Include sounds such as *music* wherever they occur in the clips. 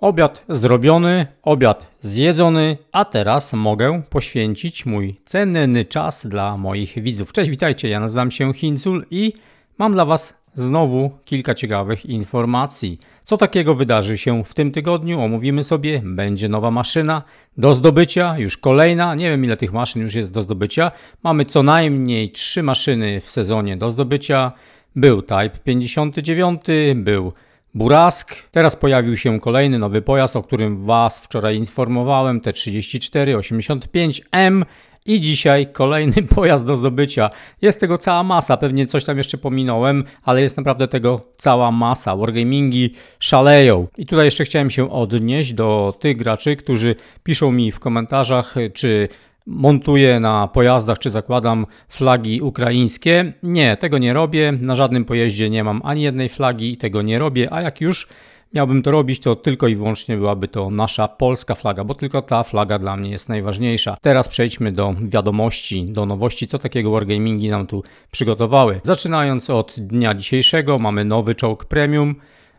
Obiad zrobiony, obiad zjedzony, a teraz mogę poświęcić mój cenny czas dla moich widzów. Cześć, witajcie, ja nazywam się Hincul i mam dla Was znowu kilka ciekawych informacji. Co takiego wydarzy się w tym tygodniu? Omówimy sobie, będzie nowa maszyna do zdobycia, już kolejna, nie wiem ile tych maszyn już jest do zdobycia. Mamy co najmniej trzy maszyny w sezonie do zdobycia. Był Type 59, był Burask. Teraz pojawił się kolejny nowy pojazd, o którym Was wczoraj informowałem, T3485M. I dzisiaj kolejny *laughs* pojazd do zdobycia. Jest tego cała masa, pewnie coś tam jeszcze pominąłem, ale jest naprawdę tego cała masa. Wargamingi szaleją. I tutaj jeszcze chciałem się odnieść do tych graczy, którzy piszą mi w komentarzach, czy montuję na pojazdach czy zakładam flagi ukraińskie. Nie, tego nie robię. Na żadnym pojeździe nie mam ani jednej flagi i tego nie robię. A jak już miałbym to robić, to tylko i wyłącznie byłaby to nasza polska flaga, bo tylko ta flaga dla mnie jest najważniejsza. Teraz przejdźmy do wiadomości, do nowości, co takiego Wargamingi nam tu przygotowały. Zaczynając od dnia dzisiejszego, mamy nowy czołg premium.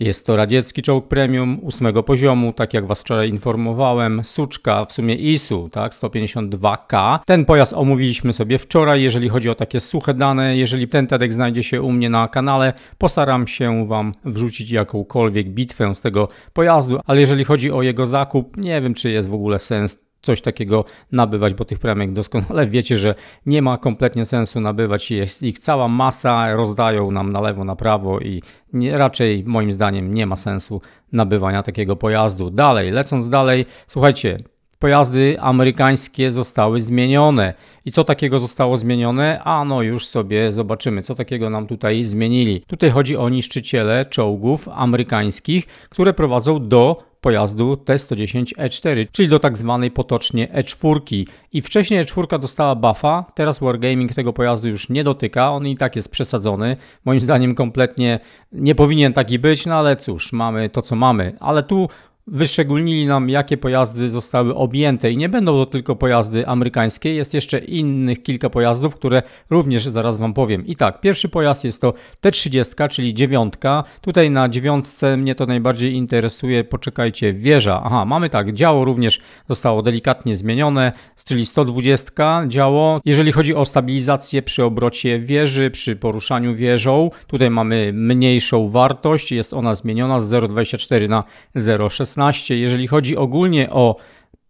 Jest to radziecki czołg premium ósmego poziomu, tak jak Was wczoraj informowałem, Suczka, w sumie ISU, tak, 152K. Ten pojazd omówiliśmy sobie wczoraj, jeżeli chodzi o takie suche dane. Jeżeli ten TEDx znajdzie się u mnie na kanale, postaram się Wam wrzucić jakąkolwiek bitwę z tego pojazdu, ale jeżeli chodzi o jego zakup, nie wiem, czy jest w ogóle sens coś takiego nabywać, bo tych premek doskonale *laughs* wiecie, że nie ma kompletnie sensu nabywać. Jest ich cała masa, rozdają nam na lewo, na prawo i nie, raczej moim zdaniem nie ma sensu nabywania takiego pojazdu. Dalej, lecąc dalej, słuchajcie, pojazdy amerykańskie zostały zmienione. I co takiego zostało zmienione? A no już sobie zobaczymy, co takiego nam tutaj zmienili. Tutaj chodzi o niszczyciele czołgów amerykańskich, które prowadzą do pojazdu T110E4, czyli do tak zwanej potocznie E4. I wcześniej E4 dostała buffa, teraz Wargaming tego pojazdu już nie dotyka, on i tak jest przesadzony. Moim zdaniem kompletnie nie powinien taki być, no ale cóż, mamy to co mamy. Ale tu wyszczególnili nam, jakie pojazdy zostały objęte i nie będą to tylko pojazdy amerykańskie, jest jeszcze innych kilka pojazdów, które również zaraz Wam powiem. I tak, pierwszy pojazd jest to T30, czyli dziewiątka. Tutaj na dziewiątce mnie to najbardziej interesuje, poczekajcie, wieża. Aha, mamy tak, działo również zostało delikatnie zmienione, czyli 120 działo. Jeżeli chodzi o stabilizację przy obrocie wieży, przy poruszaniu wieżą, tutaj mamy mniejszą wartość, jest ona zmieniona z 0,24 na 0,16. 16 jeżeli chodzi ogólnie o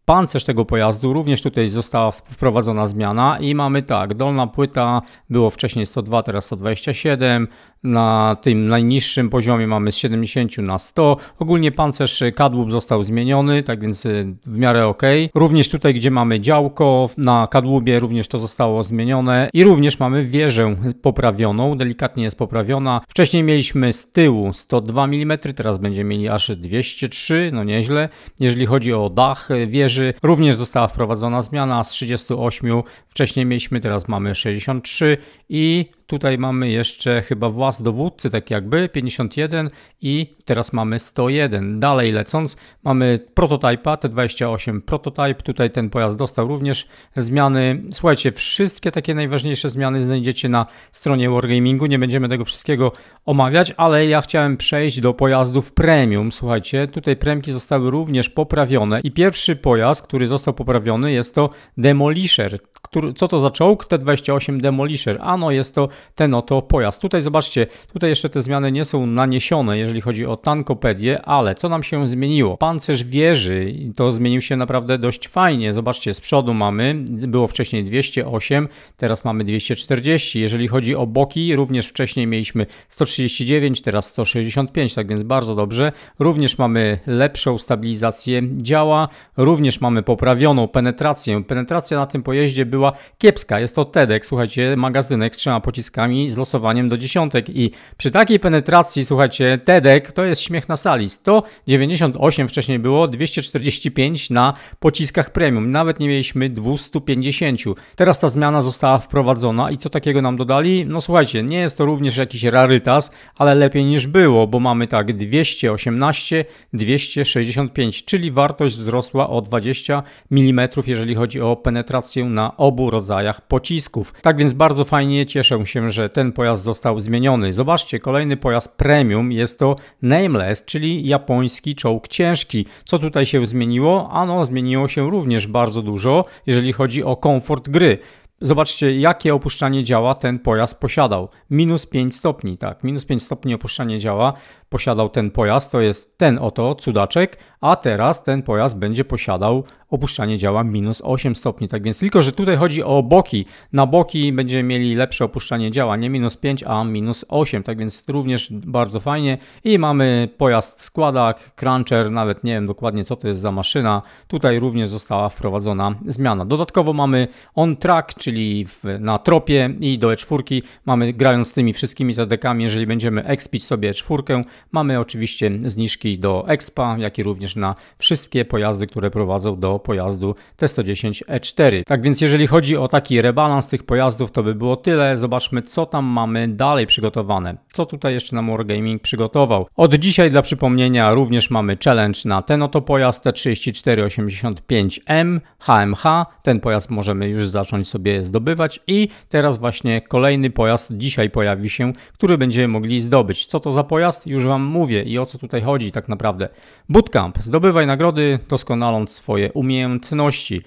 pancerz tego pojazdu, również tutaj została wprowadzona zmiana i mamy tak, dolna płyta było wcześniej 102, teraz 127, na tym najniższym poziomie mamy z 70 na 100. Ogólnie pancerz kadłub został zmieniony, tak więc y, w miarę ok. Również tutaj, gdzie mamy działko na kadłubie, również to zostało zmienione i również mamy wieżę poprawioną, delikatnie jest poprawiona. Wcześniej mieliśmy z tyłu 102 mm, teraz będziemy mieli aż 203, no nieźle. Jeżeli chodzi o dach y, wieży, również została wprowadzona zmiana z 38, wcześniej mieliśmy, teraz mamy 63 i Tutaj mamy jeszcze chyba włas dowódcy, tak jakby 51 i teraz mamy 101. Dalej lecąc mamy prototypa T28 prototype. Tutaj ten pojazd dostał również zmiany. Słuchajcie, wszystkie takie najważniejsze zmiany znajdziecie na stronie Wargamingu. Nie będziemy tego wszystkiego omawiać, ale ja chciałem przejść do pojazdów premium. Słuchajcie, tutaj premki zostały również poprawione i pierwszy pojazd, który został poprawiony jest to Demolisher. Który, co to za czołg? T28 Demolisher. Ano jest to ten oto pojazd. Tutaj zobaczcie, tutaj jeszcze te zmiany nie są naniesione, jeżeli chodzi o tankopedię, ale co nam się zmieniło? Pancerz wieży, to zmienił się naprawdę dość fajnie. Zobaczcie, z przodu mamy, było wcześniej 208, teraz mamy 240. Jeżeli chodzi o boki, również wcześniej mieliśmy 139, teraz 165, tak więc bardzo dobrze. Również mamy lepszą stabilizację działa, również mamy poprawioną penetrację. Penetracja na tym pojeździe była kiepska, jest to TEDek, słuchajcie, magazynek z trzema pociskami przyciskami z losowaniem do dziesiątek. I przy takiej penetracji, słuchajcie, TEDek to jest śmiech na sali. 198 wcześniej było, 245 na pociskach premium. Nawet nie mieliśmy 250. Teraz ta zmiana została wprowadzona i co takiego nam dodali? No słuchajcie, nie jest to również jakiś rarytas, ale lepiej niż było, bo mamy tak 218, 265, czyli wartość wzrosła o 20 mm, jeżeli chodzi o penetrację na obu rodzajach pocisków. Tak więc bardzo fajnie cieszę się się, że ten pojazd został zmieniony. Zobaczcie, kolejny pojazd premium jest to Nameless, czyli japoński czołg ciężki. Co tutaj się zmieniło? Ano, zmieniło się również bardzo dużo, jeżeli chodzi o komfort gry. Zobaczcie, jakie opuszczanie działa ten pojazd posiadał. Minus 5 stopni, tak. Minus 5 stopni opuszczanie działa posiadał ten pojazd, to jest ten oto cudaczek, a teraz ten pojazd będzie posiadał opuszczanie działa minus 8 stopni. Tak więc tylko, że tutaj chodzi o boki. Na boki będziemy mieli lepsze opuszczanie działa, nie minus 5, a minus 8. Tak więc również bardzo fajnie. I mamy pojazd składak, cruncher, nawet nie wiem dokładnie co to jest za maszyna. Tutaj również została wprowadzona zmiana. Dodatkowo mamy on track, czyli w, na tropie i do E4 mamy grając z tymi wszystkimi zadekami, jeżeli będziemy expić sobie E4, mamy oczywiście zniżki do expa, jak i również na wszystkie pojazdy, które prowadzą do pojazdu T110E4. E tak więc jeżeli chodzi o taki rebalans tych pojazdów to by było tyle. Zobaczmy co tam mamy dalej przygotowane. Co tutaj jeszcze nam Wargaming przygotował. Od dzisiaj dla przypomnienia również mamy challenge na ten oto pojazd T3485M HMH. Ten pojazd możemy już zacząć sobie zdobywać i teraz właśnie kolejny pojazd dzisiaj pojawi się, który będziemy mogli zdobyć. Co to za pojazd? Już Wam mówię i o co tutaj chodzi tak naprawdę. Bootcamp. Zdobywaj nagrody, doskonaląc swoje umiejętności umiejętności.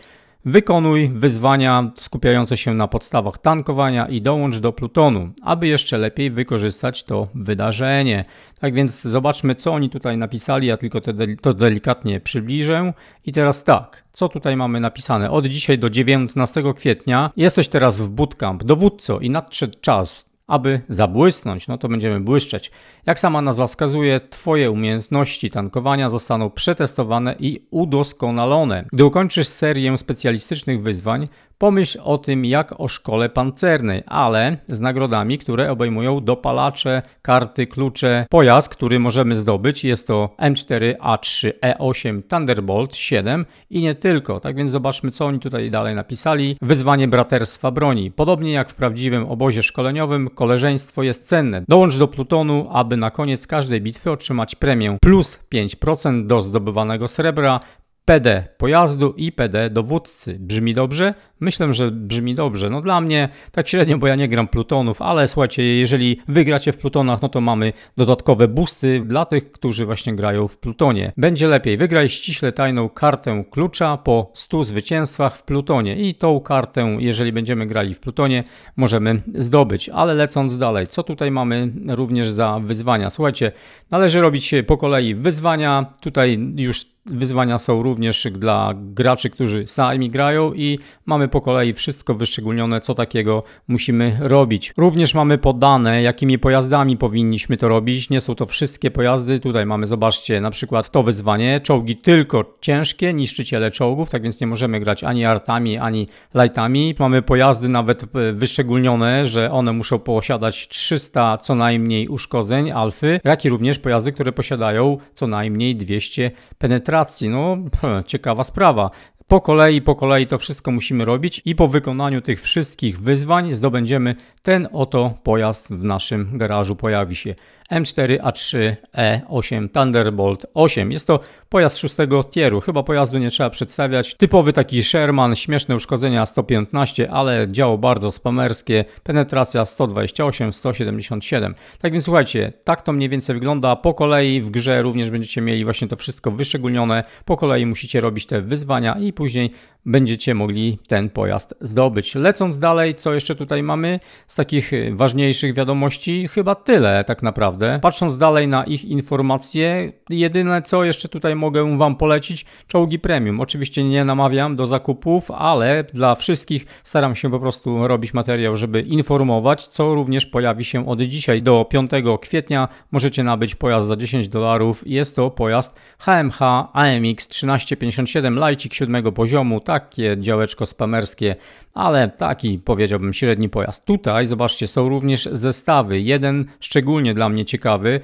Wykonuj wyzwania skupiające się na podstawach tankowania i dołącz do plutonu, aby jeszcze lepiej wykorzystać to wydarzenie. Tak więc zobaczmy, co oni tutaj napisali. Ja tylko to delikatnie przybliżę. I teraz tak, co tutaj mamy napisane? Od dzisiaj do 19 kwietnia jesteś teraz w bootcamp. Dowódco i nadszedł czas aby zabłysnąć, no to będziemy błyszczeć. Jak sama nazwa wskazuje, Twoje umiejętności tankowania zostaną przetestowane i udoskonalone. Gdy ukończysz serię specjalistycznych wyzwań, Pomyśl o tym jak o szkole pancernej, ale z nagrodami, które obejmują dopalacze, karty, klucze. Pojazd, który możemy zdobyć jest to M4A3 E8 Thunderbolt 7 i nie tylko. Tak więc zobaczmy co oni tutaj dalej napisali. Wyzwanie braterstwa broni. Podobnie jak w prawdziwym obozie szkoleniowym, koleżeństwo jest cenne. Dołącz do plutonu, aby na koniec każdej bitwy otrzymać premię plus 5% do zdobywanego srebra, PD pojazdu i PD dowódcy. Brzmi dobrze? Myślę, że brzmi dobrze. No dla mnie tak średnio, bo ja nie gram Plutonów, ale słuchajcie, jeżeli wygracie w Plutonach, no to mamy dodatkowe boosty dla tych, którzy właśnie grają w Plutonie. Będzie lepiej. Wygraj ściśle tajną kartę klucza po 100 zwycięstwach w Plutonie i tą kartę, jeżeli będziemy grali w Plutonie, możemy zdobyć. Ale lecąc dalej, co tutaj mamy również za wyzwania? Słuchajcie, należy robić po kolei wyzwania. Tutaj już wyzwania są również dla graczy, którzy sami grają i mamy po kolei wszystko wyszczególnione, co takiego musimy robić. Również mamy podane, jakimi pojazdami powinniśmy to robić. Nie są to wszystkie pojazdy. Tutaj mamy, zobaczcie, na przykład to wyzwanie. Czołgi tylko ciężkie, niszczyciele czołgów, tak więc nie możemy grać ani artami, ani lightami. Mamy pojazdy nawet e, wyszczególnione, że one muszą posiadać 300 co najmniej uszkodzeń alfy, jak i również pojazdy, które posiadają co najmniej 200 penetracji. No, *laughs* ciekawa sprawa. Po kolei, po kolei to wszystko musimy robić i po wykonaniu tych wszystkich wyzwań zdobędziemy ten oto pojazd w naszym garażu. Pojawi się M4A3E8 Thunderbolt 8. Jest to pojazd szóstego tieru. Chyba pojazdu nie trzeba przedstawiać. Typowy taki Sherman, śmieszne uszkodzenia 115, ale działo bardzo spamerskie. Penetracja 128, 177. Tak więc słuchajcie, tak to mniej więcej wygląda. Po kolei w grze również będziecie mieli właśnie to wszystko wyszczególnione. Po kolei musicie robić te wyzwania i później będziecie mogli ten pojazd zdobyć. Lecąc dalej, co jeszcze tutaj mamy z takich ważniejszych wiadomości? Chyba tyle tak naprawdę naprawdę. Patrząc dalej na ich informacje, jedyne co jeszcze tutaj mogę Wam polecić, czołgi premium. Oczywiście nie namawiam do zakupów, ale dla wszystkich staram się po prostu robić materiał, żeby informować, co również pojawi się od dzisiaj do 5 kwietnia. Możecie nabyć pojazd za 10 dolarów. Jest to pojazd HMH AMX 1357 Lajcik 7 poziomu, takie działeczko spamerskie, ale taki powiedziałbym średni pojazd. Tutaj zobaczcie, są również zestawy. Jeden szczególnie dla mnie ciekawy.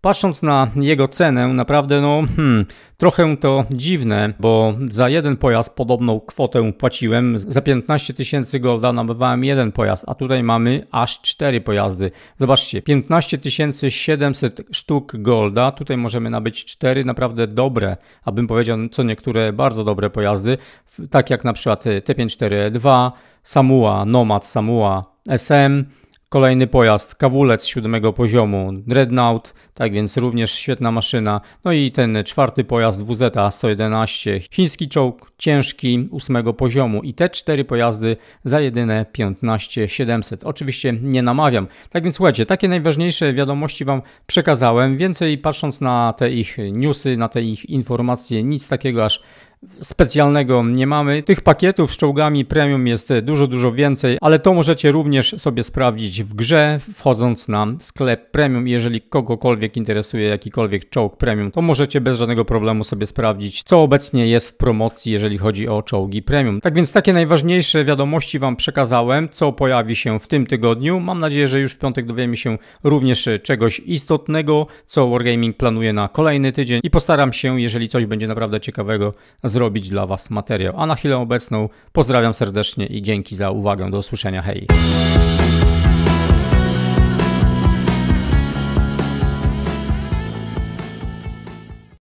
Patrząc na jego cenę, naprawdę no, hmm, trochę to dziwne, bo za jeden pojazd podobną kwotę płaciłem. Za 15 tysięcy golda nabywałem jeden pojazd, a tutaj mamy aż cztery pojazdy. Zobaczcie, 15 700 sztuk golda, tutaj możemy nabyć cztery naprawdę dobre, abym powiedział co niektóre bardzo dobre pojazdy, tak jak na przykład t 2 Samua, Nomad Samua SM, Kolejny pojazd, kawulec siódmego poziomu, Dreadnought, tak więc również świetna maszyna. No i ten czwarty pojazd WZ-111, chiński czołg ciężki ósmego poziomu i te cztery pojazdy za jedyne 15 700. Oczywiście nie namawiam. Tak więc słuchajcie, takie najważniejsze wiadomości Wam przekazałem. Więcej patrząc na te ich newsy, na te ich informacje, nic takiego aż specjalnego nie mamy. Tych pakietów z czołgami premium jest dużo, dużo więcej, ale to możecie również sobie sprawdzić w grze, wchodząc na sklep premium. Jeżeli kogokolwiek interesuje jakikolwiek czołg premium, to możecie bez żadnego problemu sobie sprawdzić, co obecnie jest w promocji, jeżeli chodzi o czołgi premium. Tak więc takie najważniejsze wiadomości Wam przekazałem, co pojawi się w tym tygodniu. Mam nadzieję, że już w piątek dowiemy się również czegoś istotnego, co Wargaming planuje na kolejny tydzień i postaram się, jeżeli coś będzie naprawdę ciekawego, zrobić dla Was materiał. A na chwilę obecną pozdrawiam serdecznie i dzięki za uwagę. Do usłyszenia. Hej!